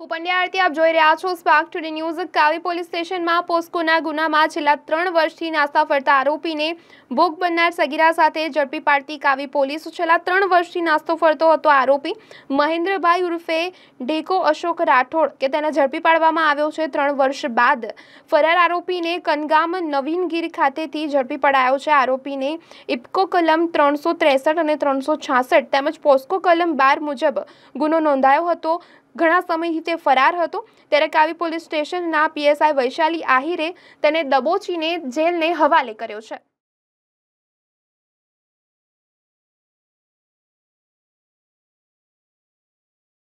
હું પંડ્યા આપ જોઈ રહ્યા છો Spark Today News Kavi police સ્ટેશનમાં પોસ્કોના ગુનામાં છેલ્લા ત્રણ વર્ષથી નાસ્તા ફરતા આરોપીને ભોગ બનનાર સગીરા સાથે ઝડપી પાડતી કાવી પોલીસ છેલ્લા ત્રણ વર્ષથી નાસ્તો ફરતો હતો આરોપી મહેન્દ્રભાઈ ઉર્ફે ઢેકો અશોક રાઠોડ કે તેને ઝડપી પાડવામાં આવ્યો છે ત્રણ વર્ષ બાદ ફરાર આરોપીને કનગામ નવીનગીર ખાતેથી ઝડપી પડાયો છે આરોપીને ઇપકો કલમ ત્રણસો ત્રેસઠ અને ત્રણસો છાસઠ તેમજ પોસ્કો કલમ બાર મુજબ ગુનો નોંધાયો હતો ઘણા સમયથી તે ફરાર હતો ત્યારે કાવી પોલીસ સ્ટેશનના પીએસઆઈ વૈશાલી આહિરે તેને દબોચીને જેલને હવાલે કર્યો છે